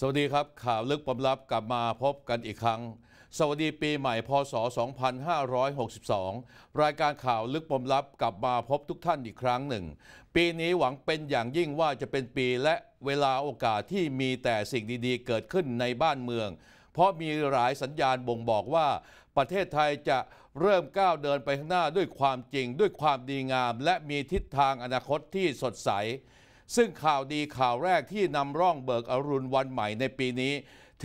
สวัสดีครับ ข่าวลึกปมลับกลับมาพบกันอีกครั้ง สวัสดีปีใหม่พศ 2562 รายการข่าวลึกปมลับกลับมาพบทุกท่านอีกครั้งหนึ่ง ปีนี้หวังเป็นอย่างยิ่งว่าจะเป็นปีและเวลาโอกาสที่มีแต่สิ่งดีๆเกิดขึ้นในบ้านเมือง เพราะมีหลายสัญญาณบ่งบอกว่า ประเทศไทยจะเริ่มก้าวเดินไปข้างหน้าด้วยความจริงด้วยความดีงาม และมีทิศทางอนาคตที่สดใสซึ่งข่าวดีข่าวแรกที่นำร่องเบิกอรุณวันใหม่ในปีนี้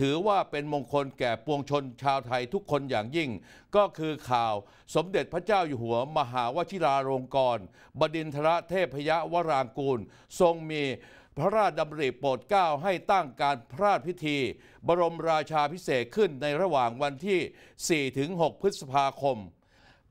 ถือว่าเป็นมงคลแก่ปวงชนชาวไทยทุกคนอย่างยิ่ง ก็คือข่าวสมเด็จพระเจ้าอยู่หัว มหาวชิราลงกรณ์บดินทรเทพยวรางกูล ทรงมีพระราชดำริโปรดเกล้าให้ตั้งการพระราชพิธีบรมราชาพิเศษขึ้นในระหว่างวันที่ 4-6 พฤษภาคม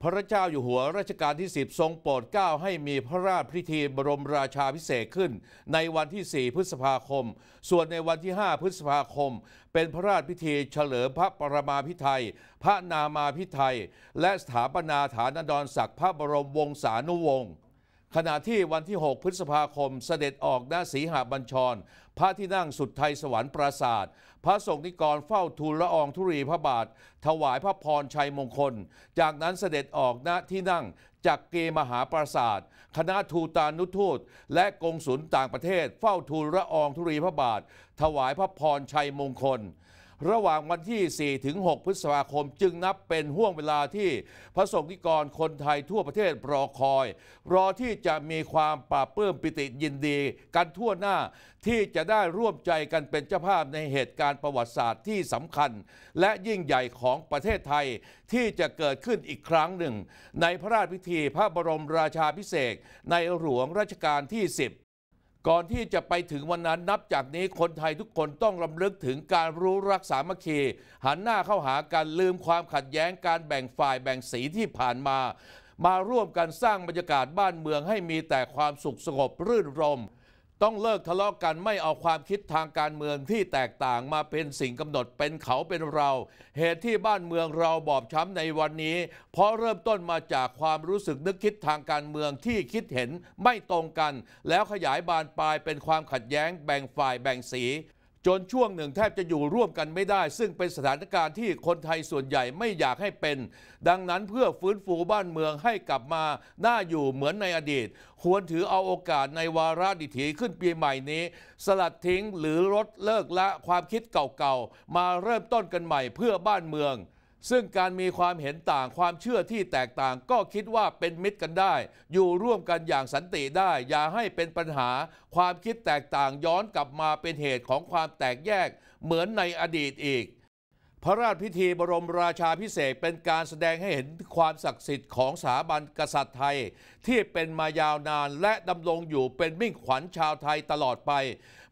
พระเจ้าอยู่หัวรัชกาลที่ 10 ทรงโปรดเกล้าให้มีพระราชพิธีบรมราชาพิเศษขึ้น ในวันที่ 4 พฤษภาคม ส่วนในวันที่ 5 พฤษภาคม เป็นพระราชพิธีเฉลิมพระปรมาภิไธยพระนามาภิไธยและสถาปนาฐานันดรศักดิ์พระบรมวงศานุวงศ์ขณะที่วันที่ 6 พฤษภาคมเสด็จออกณนราีหาบัญชร พระที่นั่งสุดไทยสวรรค์ปราสาทพระสงฆ์นิกรเฝ้าทูลละอองธุรีพระบาท ถวายพระพรชัยมงคล จากนั้นเสด็จออกณนาที่นั่งจากเกมหาปราสาทคณะทูตานุทูต และกงสุลต่างประเทศ เฝ้าทูลละอองธุรีพระบาท ถวายพระพรชัยมงคลระหว่างวันที่ 4 ถึง 6 พฤษภาคมจึงนับเป็นห่วงเวลาที่พระสงฆ์นิกรคนไทยทั่วประเทศรอคอยรอที่จะมีความปราบพื่มปิติยินดีกันทั่วหน้าที่จะได้ร่วมใจกันเป็นเจ้าภาพในเหตุการณ์ประวัติศาสตร์ที่สำคัญ และยิ่งใหญ่ของประเทศไทยที่จะเกิดขึ้นอีกครั้งหนึ่ง ในพระราชพิธีพระบรมราชาพิเศษในหลวงรัชกาลที่ 10ก่อนที่จะไปถึงวันนั้นนับจากนี้คนไทยทุกคนต้องรำลึกถึงการรู้รักสามัคคีหันหน้าเข้าหากันลืมความขัดแย้งการแบ่งฝ่ายแบ่งสีที่ผ่านมา มาร่วมกันสร้างบรรยากาศบ้านเมืองให้มีแต่ความสุขสงบรื่นรมย์ต้องเลิกทะเลาะกกันไม่เอาความคิดทางการเมืองที่แตกต่างมาเป็นสิ่งกำหนดเป็นเขาเป็นเรา เหตุที่บ้านเมืองเราบอบช้ำในวันนี้ เพราะเริ่มต้นมาจากความรู้สึกนึกคิดทางการเมืองที่คิดเห็นไม่ตรงกัน แล้วขยายบานปลายเป็นความขัดแย้ง แบ่งฝ่ายแบ่งสีจนช่วงหนึ่งแทบจะอยู่ร่วมกันไม่ได้ ซึ่งเป็นสถานการณ์ที่คนไทยส่วนใหญ่ไม่อยากให้เป็น ดังนั้นเพื่อฟื้นฟูบ้านเมืองให้กลับมา น่าอยู่เหมือนในอดีต ควรถือเอาโอกาสในวาระดิถีขึ้นปีใหม่นี้ สลัดทิ้งหรือลดเลิกละความคิดเก่าๆ มาเริ่มต้นกันใหม่เพื่อบ้านเมืองซึ่งการมีความเห็นต่างความเชื่อที่แตกต่างก็คิดว่าเป็นมิตรกันได้ อยู่ร่วมกันอย่างสันติได้ อย่าให้เป็นปัญหา ความคิดแตกต่างย้อนกลับมาเป็นเหตุของความแตกแยก เหมือนในอดีตอีกพระราชพิธีบรมราชาพิเศษเป็นการแสดงให้เห็นความศักดิ์สิทธิ์ของสถาบันกษัตริย์ไทยที่เป็นมายาวนานและดำรงอยู่เป็นมิ่งขวัญชาวไทยตลอดไป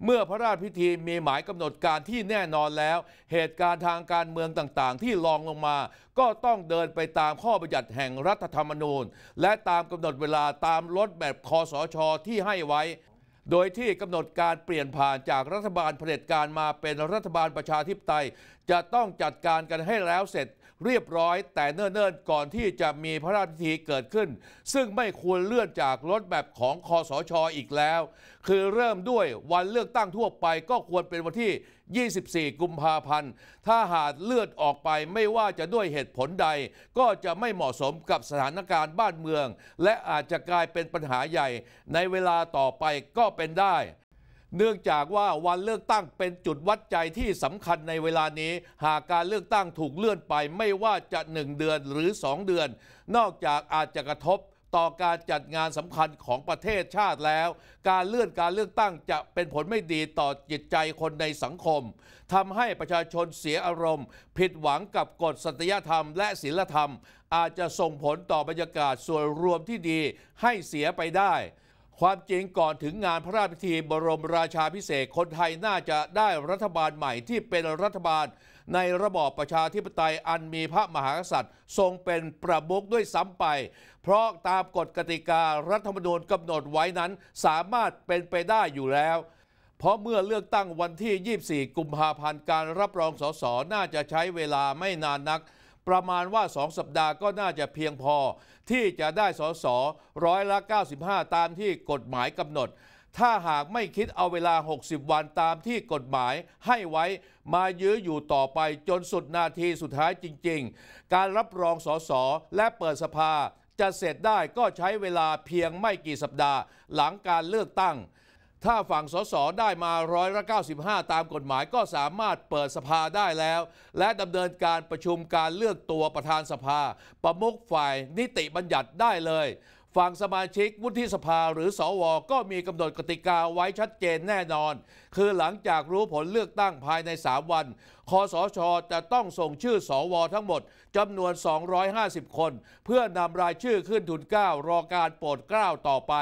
เมื่อพระราชพิธีมีหมายกำหนดการที่แน่นอนแล้วเหตุการณ์ทางการเมืองต่างๆที่รองลงมาก็ต้องเดินไปตามข้อบัญญัติแห่งรัฐธรรมนูญและตามกำหนดเวลาตามรถแบบคอสชที่ให้ไว้โดยที่กำหนดการเปลี่ยนผ่านจากรัฐบาลเผด็จการมาเป็นรัฐบาลประชาธิปไตยจะต้องจัดการกันให้แล้วเสร็จเรียบร้อยแต่เนิ่นๆก่อนที่จะมีพระราชพิธีเกิดขึ้น ซึ่งไม่ควรเลื่อนจากรถแบบของคอสชออีกแล้ว คือเริ่มด้วยวันเลือกตั้งทั่วไปก็ควรเป็นวันที่ 24 กุมภาพันธ์ ถ้าหากเลื่อนออกไปไม่ว่าจะด้วยเหตุผลใด ก็จะไม่เหมาะสมกับสถานการณ์บ้านเมือง และอาจจะกลายเป็นปัญหาใหญ่ในเวลาต่อไปก็เป็นได้เนื่องจากว่าวันเลือกตั้งเป็นจุดวัดใจที่สำคัญในเวลานี้ หากการเลือกตั้งถูกเลื่อนไปไม่ว่าจะ 1 เดือนหรือ 2 เดือน นอกจากอาจจะกระทบต่อการจัดงานสำคัญของประเทศชาติแล้ว การเลื่อนการเลือกตั้งจะเป็นผลไม่ดีต่อจิตใจคนในสังคมทำให้ประชาชนเสียอารมณ์ ผิดหวังกับกฎสัตยธรรมและศีลธรรม อาจจะส่งผลต่อบรรยากาศส่วนรวมที่ดีให้เสียไปได้ความจริงก่อนถึงงานพระราชพิธีบรมราชาพิเศษคนไทยน่าจะได้รัฐบาลใหม่ที่เป็นรัฐบาล ในระบอบประชาธิปไตยอันมีพระมหากษัตริย์ ทรงเป็นประมุขด้วยซ้ำไป เพราะตามกฎกติการัฐธรรมนูญกำหนดไว้นั้น สามารถเป็นไปได้อยู่แล้ว เพราะเมื่อเลือกตั้งวันที่ 24 กุมภาพันธ์การรับรองสสน่าจะใช้เวลาไม่นานนักประมาณว่า 2 สัปดาห์ก็น่าจะเพียงพอ ที่จะได้สสร้อยละ 95 ตามที่กฎหมายกำหนด ถ้าหากไม่คิดเอาเวลา 60 วันตามที่กฎหมายให้ไว้ มายื้ออยู่ต่อไปจนสุดนาทีสุดท้ายจริง ๆ การรับรองสสและเปิดสภาจะเสร็จได้ก็ใช้เวลาเพียงไม่กี่สัปดาห์หลังการเลือกตั้งถ้าฝั่งสสได้มาร้อยละ95 ตามกฎหมายก็สามารถเปิดสภาได้แล้ว และดำเนินการประชุมการเลือกตัวประธานสภา ประมุขฝ่ายนิติบัญญัติได้เลย ฝั่งสมาชิก วุฒิสภาหรือสอวอ ก็มีกำหนดกติกาไว้ชัดเจนแน่นอน คือหลังจากรู้ผลเลือกตั้งภายใน 3 วันคอสชจะต้องส่งชื่อสอวอทั้งหมดจำนวน 250 คน เพื่อนำรายชื่อขึ้นทุนเก้ารอการโปรดเกล้าต่อไป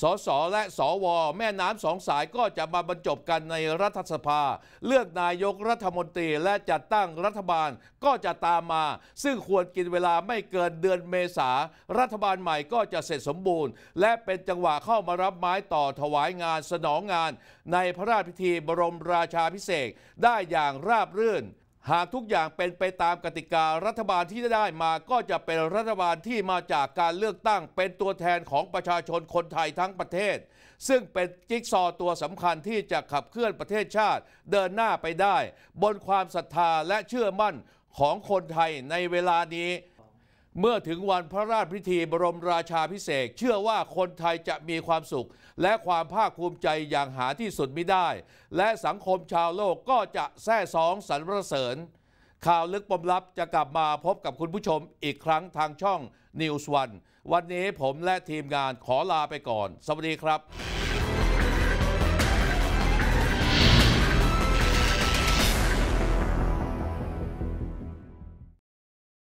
สสและสวแม่น้ำสองสายก็จะมาบรรจบกันในรัฐสภา เลือกนายกรัฐมนตรีและจัดตั้งรัฐบาลก็จะตามมา ซึ่งควรกินเวลาไม่เกินเดือนเมษา รัฐบาลใหม่ก็จะเสร็จสมบูรณ์ และเป็นจังหวะเข้ามารับไม้ต่อถวายงานสนองงาน ในพระราชพิธีบรมราชาพิเศษได้อย่างราบรื่นหากทุกอย่างเป็นไปตามกติการัฐบาลที่ได้มาก็จะเป็นรัฐบาลที่มาจากการเลือกตั้งเป็นตัวแทนของประชาชนคนไทยทั้งประเทศ ซึ่งเป็นจิ๊กซอตัวสำคัญที่จะขับเคลื่อนประเทศชาติ เดินหน้าไปได้ บนความศรัทธาและเชื่อมั่นของคนไทยในเวลานี้เมื่อถึงวันพระราชพิธีบรมราชาพิเศษ เชื่อว่าคนไทยจะมีความสุข และความภาคภูมิใจอย่างหาที่สุดไม่ได้ และสังคมชาวโลกก็จะแท้สองสรรเสริญ ข่าวลึกปมลับจะกลับมาพบกับคุณผู้ชมอีกครั้งทางช่อง News One วันนี้ผมและทีมงานขอลาไปก่อน สวัสดีครับ